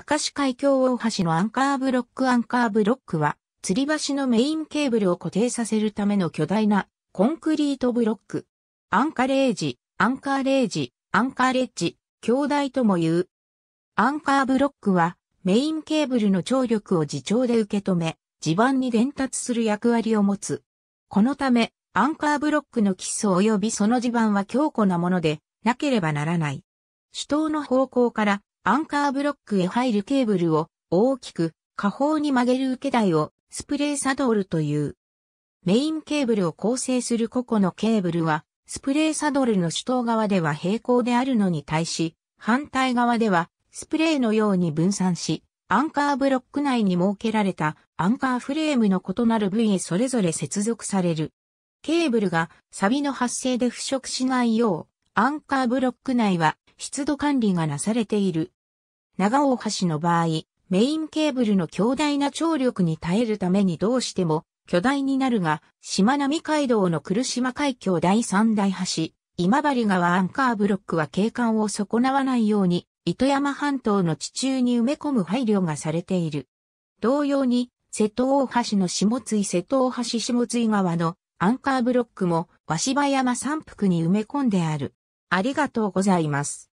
明石海峡大橋のアンカーブロックアンカーブロックは、吊り橋のメインケーブルを固定させるための巨大なコンクリートブロック。アンカレージ、アンカーレージ、アンカーレッジ、兄弟とも言う。アンカーブロックは、メインケーブルの張力を自重で受け止め、地盤に伝達する役割を持つ。このため、アンカーブロックの基礎及びその地盤は強固なもので、なければならない。主塔の方向からアンカーブロックへ入るケーブルを大きく下方に曲げる受け台をスプレーサドルという。メインケーブルを構成する個々のケーブルは、スプレーサドルの主頭側では平行であるのに対し、反対側ではスプレーのように分散し、アンカーブロック内に設けられたアンカーフレームの異なる部位へそれぞれ接続される。ケーブルがサビの発生で腐食しないよう、アンカーブロック内は湿度管理がなされている。長大橋の場合、メインケーブルの強大な張力に耐えるためにどうしても巨大になるが、しまなみ海道の来島海峡第三大橋、今治川アンカーブロックは景観を損なわないように、糸山半島の地中に埋め込む配慮がされている。同様に、瀬戸大橋の下津井瀬戸大橋下津井川のアンカーブロックも、和芝山山腹に埋め込んである。ありがとうございます。